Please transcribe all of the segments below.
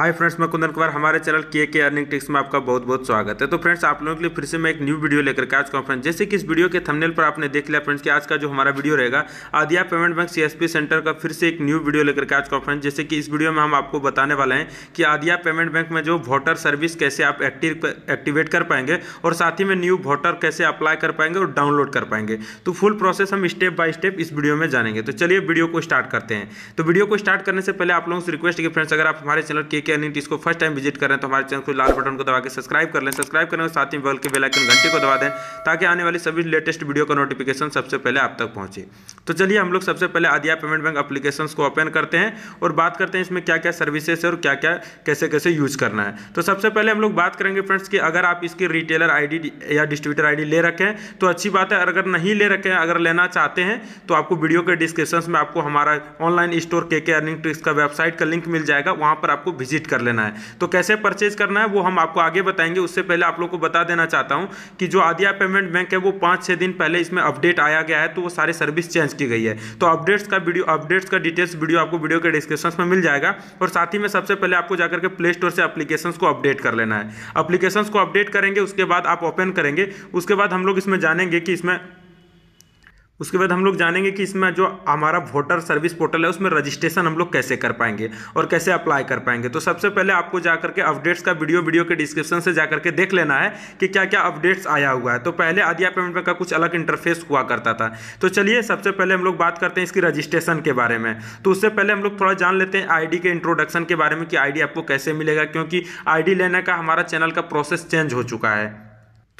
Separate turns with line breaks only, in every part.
hi friends मैं कुंदन कुमार हमारे channel के के अर्निंग टिक्स में आपका बहुत बहुत स्वागत है तो फ्रेंड्स आप लोगों के लिए फिर से मैं एक न्यू वीडियो लेकर के आज का फ्रेंड्स जैसे कि इस वीडियो के थंबनेल पर आपने देख लिया फ्रेंड्स कि आज का जो हमारा वीडियो रहेगा आदिया पेमेंट बैंक सी सेंटर का फिर से एक न्यू वीडियो लेकर के आज का फ्रेंड्स जैसे कि इस वीडियो में हम आपको बताने वाले हैं कि आदिया पेमेंट बैंक में जो वोटर सर्विस कैसे आप एक्टिव एक्टिवेट कर पाएंगे और साथ ही में न्यू वोटर कैसे अप्लाई कर पाएंगे और डाउनलोड कर पाएंगे तो फुल प्रोसेस हम स्टेप बाय स्टेप इस वीडियो में जानेंगे तो चलिए वीडियो को स्टार्ट करते हैं तो वीडियो को स्टार्ट करने से पहले आप लोगों से रिक्वेस्ट है कि फ्रेंड्स अगर आप हमारे चैनल के यानी इसको फर्स्ट टाइम विजिट करें तो हमारे चैनल को लाल बटन को दबा के सब्सक्राइब कर लें सब्सक्राइब करें और साथ ही बल के बेलाइकन घंटे को दबा दें ताकि आने वाली सभी लेटेस्ट वीडियो का नोटिफिकेशन सबसे पहले आप तक पहुँचे तो चलिए हम लोग सबसे पहले आदिया पेमेंट बैंक अपलीकेशन को ओपन करते हैं और बात करते हैं इसमें क्या क्या सर्विसेस है और क्या क्या कैसे कैसे यूज करना है तो सबसे पहले हम लोग बात करेंगे फ्रेंड्स कि अगर आप इसकी रिटेलर आईडी या डिस्ट्रीब्यूटर आईडी ले रखें तो अच्छी बात है अगर नहीं ले रखें अगर लेना चाहते हैं तो आपको वीडियो के डिस्क्रिप्शन में आपको हमारा online store K K earning tricks का वेबसाइट का लिंक मिल जाएगा वहां पर आपको विजिट कर लेना है तो कैसे परचेज करना है वो हम आपको आगे बताएंगे उससे पहले आप लोग को बता देना चाहता हूँ कि जो आदिया पेमेंट बैंक है वो पाँच छः दिन पहले इसमें अपडेट आया गया है तो वो सारे सर्विस चेंज की गई है तो अपडेट्स का वीडियो अपडेट्स का डिटेल्स वीडियो आपको वीडियो के डिस्क्रिप्शन में मिल जाएगा और साथ ही में सबसे पहले आपको जाकर के प्ले स्टोर से अपलीकेशन को अपडेट कर लेना है अपलीकेशन को अपडेट करेंगे उसके बाद आप ओपन करेंगे उसके बाद हम लोग इसमें जानेंगे कि इसमें उसके बाद हम लोग जानेंगे कि इसमें जो हमारा वोटर सर्विस पोर्टल है उसमें रजिस्ट्रेशन हम लोग कैसे कर पाएंगे और कैसे अप्लाई कर पाएंगे तो सबसे पहले आपको जा करके अपडेट्स का वीडियो वीडियो के डिस्क्रिप्शन से जा करके देख लेना है कि क्या क्या अपडेट्स आया हुआ है तो पहले आदिया पेमेंट का कुछ अलग इंटरफेस हुआ करता था तो चलिए सबसे पहले हम लोग बात करते हैं इसकी रजिस्ट्रेशन के बारे में तो उससे पहले हम लोग थोड़ा जान लेते हैं आई के इंट्रोडक्शन के बारे में कि आई आपको कैसे मिलेगा क्योंकि आई लेने का हमारा चैनल का प्रोसेस चेंज हो चुका है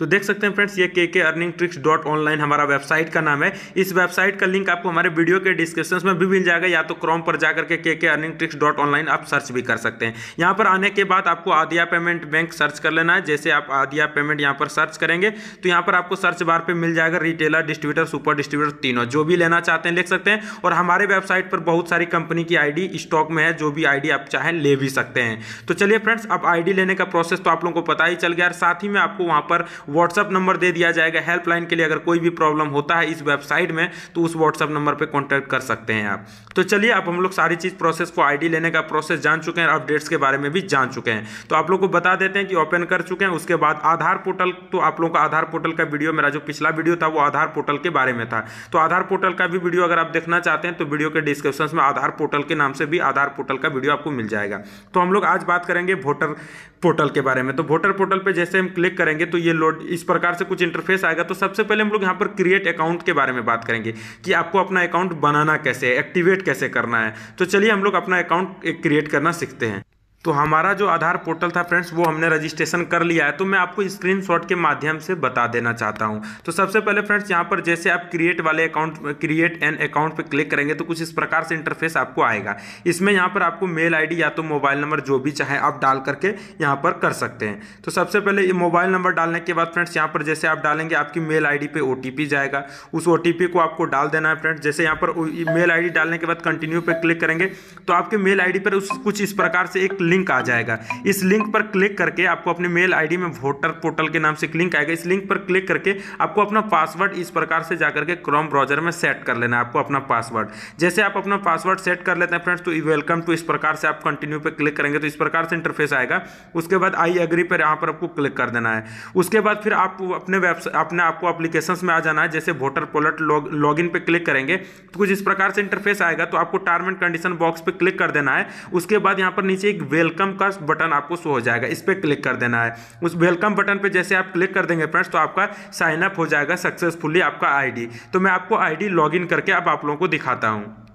तो देख सकते हैं फ्रेंड्स ये K K earning tricks dot online हमारा वेबसाइट का नाम है इस वेबसाइट का लिंक आपको हमारे वीडियो के डिस्क्रिप्शन में भी मिल जाएगा या तो क्रोम पर जाकर के K K earning tricks dot online आप सर्च भी कर सकते हैं यहाँ पर आने के बाद आपको आदिया पेमेंट बैंक सर्च कर लेना है जैसे आप आदिया पेमेंट यहाँ पर सर्च करेंगे तो यहाँ पर आपको सर्च बार पर मिल जाएगा रिटेलर डिस्ट्रीब्यूटर सुपर डिस्ट्रीब्यूटर तीनों जो भी लेना चाहते हैं लिख सकते हैं और हमारे वेबसाइट पर बहुत सारी कंपनी की आई स्टॉक में है जो भी आई आप चाहें ले भी सकते हैं तो चलिए फ्रेंड्स अब आई लेने का प्रोसेस तो आप लोगों को पता ही चल गया साथ ही में आपको वहाँ पर व्हाट्सअप नंबर दे दिया जाएगा हेल्पलाइन के लिए अगर कोई भी प्रॉब्लम होता है इस वेबसाइट में तो उस व्हाट्सअप नंबर पर कॉन्टैक्ट कर सकते हैं आप तो चलिए आप हम लोग सारी चीज़ प्रोसेस को आई लेने का प्रोसेस जान चुके हैं अपडेट्स के बारे में भी जान चुके हैं तो आप लोग को बता देते हैं कि ओपन कर चुके हैं उसके बाद आधार पोर्टल तो आप लोगों का आधार पोर्टल का वीडियो मेरा जो पिछला वीडियो था वो आधार पोर्टल के बारे में था तो आधार पोर्टल का भी वीडियो अगर आप देखना चाहते हैं तो वीडियो के डिस्क्रिप्शन में आधार पोर्टल के नाम से भी आधार पोर्टल का वीडियो आपको मिल जाएगा तो हम लोग आज बात करेंगे वोटर पोर्टल के बारे में तो वोटर पोर्टल पर जैसे हम क्लिक करेंगे तो ये लोड इस प्रकार से कुछ इंटरफेस आएगा तो सबसे पहले हम लोग यहाँ पर क्रिएट अकाउंट के बारे में बात करेंगे कि आपको अपना अकाउंट बनाना कैसे है एक्टिवेट कैसे करना है तो चलिए हम लोग अपना अकाउंट क्रिएट करना सीखते हैं तो हमारा जो आधार पोर्टल था फ्रेंड्स वो हमने रजिस्ट्रेशन कर लिया है तो मैं आपको स्क्रीनशॉट के माध्यम से बता देना चाहता हूँ तो सबसे पहले फ्रेंड्स यहाँ पर जैसे आप क्रिएट वाले अकाउंट क्रिएट एन अकाउंट पे क्लिक करेंगे तो कुछ इस प्रकार से इंटरफेस आपको आएगा इसमें यहाँ पर आपको मेल आई या तो मोबाइल नंबर जो भी चाहे आप डाल करके यहाँ पर कर सकते हैं तो सबसे पहले ये मोबाइल नंबर डालने के बाद फ्रेंड्स यहाँ पर जैसे आप डालेंगे आपकी मेल आई पर ओ जाएगा उस ओ को आपको डाल देना है फ्रेंड्स जैसे यहाँ पर मेल आई डालने के बाद कंटिन्यू पर क्लिक करेंगे तो आपके मेल आई पर उस कुछ इस प्रकार से एक लिंक आ जाएगा इस लिंक पर क्लिक करके आपको अपने मेल आईडी में वोटर पोर्टल के नाम से लिंक आएगा इस लिंक पर क्लिक करके आपको अपना पासवर्ड इस प्रकार से जाकर के क्रोम ब्राउजर में सेट कर लेना है आपको अपना पासवर्ड जैसे आप अपना पासवर्ड सेट कर लेते हैं फ्रेंड्स तो वेलकम टू इस प्रकार से आप कंटिन्यू पर क्लिक करेंगे तो इस प्रकार से इंटरफेस आएगा उसके बाद आई एग्री पर यहाँ पर आपको क्लिक कर देना है उसके बाद फिर आप अपने वेबसाइट अपने आपको अप्लीकेशन में आ जाना है जैसे voter portal log in click करेंगे तो कुछ इस प्रकार से इंटरफेस आएगा तो आपको टर्म एंड कंडीशन बॉक्स पर क्लिक कर देना है उसके बाद यहाँ पर नीचे एक वे वेलकम का बटन आपको शो हो जाएगा इस पर क्लिक कर देना है उस वेलकम बटन पर जैसे आप क्लिक कर देंगे फ्रेंड्स तो आपका साइनअप हो जाएगा सक्सेसफुली आपका आईडी तो मैं आपको आईडी लॉगिन करके अब आप लोगों को दिखाता हूँ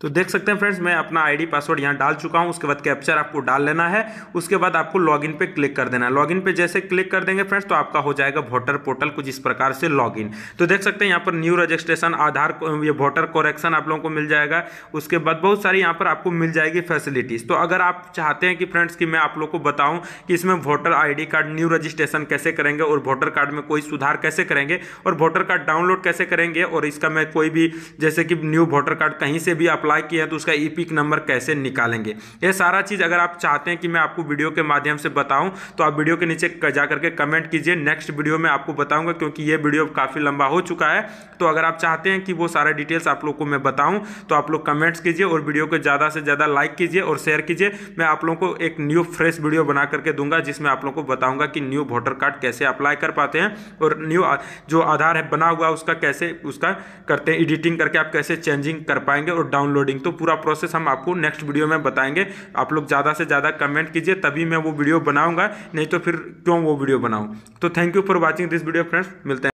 तो देख सकते हैं फ्रेंड्स मैं अपना आईडी पासवर्ड यहाँ डाल चुका हूँ उसके बाद कैप्चर आपको डाल लेना है उसके बाद आपको लॉगिन पे क्लिक कर देना है लॉगिन पे जैसे क्लिक कर देंगे फ्रेंड्स तो आपका हो जाएगा वोटर पोर्टल कुछ इस प्रकार से लॉगिन तो देख सकते हैं यहाँ पर न्यू रजिस्ट्रेशन आधार ये वोटर कोरेक्शन आप लोगों को मिल जाएगा उसके बाद बहुत सारी यहाँ पर आपको मिल जाएगी फैसिलिटीज़ तो अगर आप चाहते हैं कि फ्रेंड्स कि मैं आप लोग को बताऊँ कि इसमें voter I card new registration कैसे करेंगे और वोटर कार्ड में कोई सुधार कैसे करेंगे और वोटर कार्ड डाउनलोड कैसे करेंगे और इसका मैं कोई भी जैसे कि न्यू वोटर कार्ड कहीं से भी आप अप्लाई किया है तो उसका ई e नंबर कैसे निकालेंगे ये सारा चीज़ अगर आप चाहते हैं कि मैं आपको वीडियो के माध्यम से बताऊं तो आप वीडियो के नीचे जा करके कमेंट कीजिए नेक्स्ट वीडियो में आपको बताऊंगा क्योंकि ये वीडियो काफ़ी लंबा हो चुका है तो अगर आप चाहते हैं कि वो सारा डिटेल्स आप लोग को मैं बताऊँ तो आप लोग कमेंट्स कीजिए और वीडियो को ज़्यादा से ज़्यादा लाइक कीजिए और शेयर कीजिए मैं आप लोगों को एक न्यू फ्रेश वीडियो बना करके दूंगा जिसमें आप लोगों को बताऊंगा कि न्यू वोटर कार्ड कैसे अप्लाई कर पाते हैं और न्यू जो आधार है बना हुआ उसका कैसे उसका करते हैं एडिटिंग करके आप कैसे चेंजिंग कर पाएंगे और डाउनलोड डाउनलोडिंग तो पूरा प्रोसेस हम आपको नेक्स्ट वीडियो में बताएंगे आप लोग ज़्यादा से ज़्यादा कमेंट कीजिए तभी मैं वो वीडियो बनाऊँगा नहीं तो फिर क्यों वो वीडियो बनाऊँ तो thank you for watching this video friends मिलते हैं